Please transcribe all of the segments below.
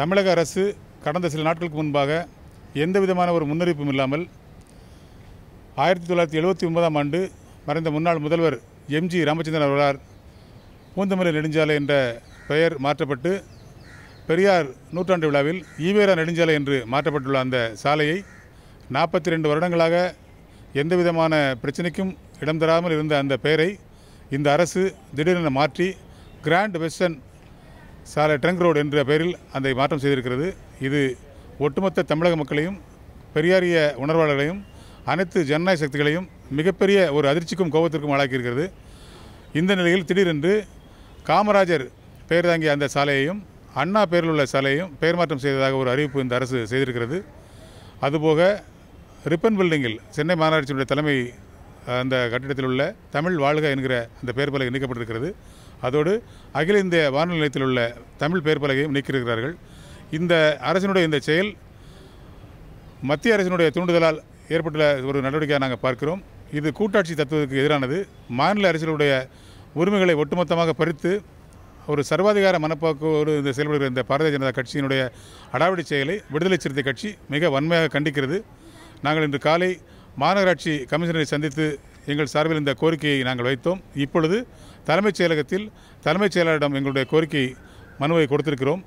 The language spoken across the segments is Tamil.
தமிழக அரசு கடந்த சில நாட்களுக்கு முன்பாக எந்த விதமான ஒரு முன்னறிவிப்பும் இல்லாமல் ஆயிரத்தி தொள்ளாயிரத்தி எழுபத்தி ஒன்பதாம் ஆண்டு மறைந்த முன்னாள் முதல்வர் எம்ஜி ராமச்சந்திரன் அவர்களார் பூந்தமல்லி நெடுஞ்சாலை என்ற பெயர் மாற்றப்பட்டு பெரியார் நூற்றாண்டு விழாவில் ஈவேரா நெடுஞ்சாலை என்று மாற்றப்பட்டுள்ள அந்த சாலையை நாற்பத்தி ரெண்டு வருடங்களாக எந்த விதமான பிரச்சனைக்கும் இடம் தராமல் இருந்த அந்த பெயரை இந்த அரசு திடீரென மாற்றி கிராண்ட் வெஸ்டர்ன் சாலை ட்ரங்க் ரோடு என்ற பெயரில் அதை மாற்றம் செய்திருக்கிறது இது ஒட்டுமொத்த தமிழக மக்களையும் பெரியாரிய உணர்வாளர்களையும் அனைத்து ஜனநாயக சக்திகளையும் மிகப்பெரிய ஒரு அதிர்ச்சிக்கும் கோபத்திற்கும் ஆளாக்கியிருக்கிறது இந்த நிலையில் திடீரென்று காமராஜர் பெயர் தாங்கிய அந்த சாலையையும் அண்ணா பெயரில் உள்ள சாலையையும் பெயர் மாற்றம் செய்ததாக ஒரு அறிவிப்பு இந்த அரசு செய்திருக்கிறது அதுபோக ரிப்பன் பில்டிங்கில் சென்னை மாநகராட்சியினுடைய தலைமை அந்த கட்டிடத்தில் உள்ள தமிழ் வாழ்க என்கிற அந்த பெயர் பலகை நீக்கப்பட்டிருக்கிறது அதோடு அகில இந்திய வானொலி நிலையத்தில் உள்ள தமிழ் பெயர் பலகையும் நீக்கியிருக்கிறார்கள் இந்த அரசினுடைய இந்த செயல் மத்திய அரசினுடைய தூண்டுதலால் ஏற்பட்டுள்ள ஒரு நடவடிக்கையாக நாங்கள் பார்க்கிறோம் இது கூட்டாட்சி தத்துவத்துக்கு எதிரானது மாநில அரசியலுடைய உரிமைகளை ஒட்டுமொத்தமாக பறித்து ஒரு சர்வாதிகார மனப்போக்கோடு இந்த செயல்படுகிற இந்த பாரதிய ஜனதா கட்சியினுடைய அடாவடி செயலை விடுதலை சிறுத்தை கட்சி மிக வன்மையாக கண்டிக்கிறது நாங்கள் இன்று காலை மாநகராட்சி கமிஷனரை சந்தித்து எங்கள் சார்பில் இந்த கோரிக்கையை நாங்கள் வைத்தோம் இப்பொழுது தலைமைச் செயலகத்தில் தலைமைச் செயலரிடம் எங்களுடைய கோரிக்கை மனுவை கொடுத்திருக்கிறோம்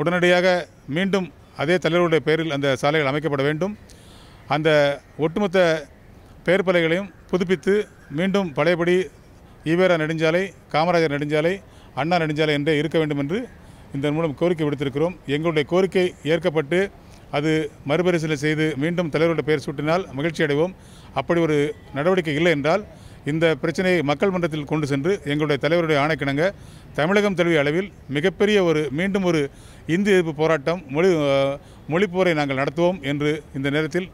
உடனடியாக மீண்டும் அதே தலைவருடைய பெயரில் அந்த சாலைகள் அமைக்கப்பட வேண்டும் அந்த ஒட்டுமொத்த பெயர் பலைகளையும் புதுப்பித்து மீண்டும் பழையபடி ஈவேரா நெடுஞ்சாலை காமராஜர் நெடுஞ்சாலை அண்ணா நெடுஞ்சாலை என்றே இருக்க வேண்டும் என்று இதன் மூலம் கோரிக்கை விடுத்திருக்கிறோம் எங்களுடைய கோரிக்கை ஏற்கப்பட்டு அது மறுபரிசீலனை செய்து மீண்டும் தலைவரோட பெயர் சூட்டினால் மகிழ்ச்சி அடைவோம் அப்படி ஒரு நடவடிக்கை இல்லை என்றால் இந்த பிரச்சனையை மக்கள் மன்றத்தில் கொண்டு சென்று எங்களுடைய தலைவருடைய ஆணைக்கிணங்க தமிழகம் தழுவிய அளவில் மிகப்பெரிய ஒரு மீண்டும் ஒரு இந்திய எதிர்ப்பு போராட்டம் மொழி மொழிப்போரை நாங்கள் நடத்துவோம் என்று இந்த நேரத்தில்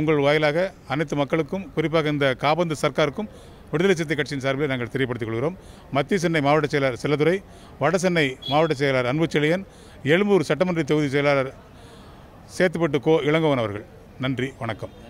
உங்கள் வாயிலாக அனைத்து மக்களுக்கும் குறிப்பாக இந்த காபந்து சர்க்காருக்கும் விடுதலை சிறுத்தை கட்சியின் சார்பில் நாங்கள் தெரியப்படுத்திக் கொள்கிறோம் மத்திய சென்னை மாவட்ட செயலர் செல்லதுரை வட சென்னை மாவட்ட செயலர் அன்புச்செழியன் எழும்பூர் சட்டமன்ற தொகுதி செயலாளர் சேத்துப்பட்டு கோ இளங்கோவன் அவர்கள் நன்றி வணக்கம்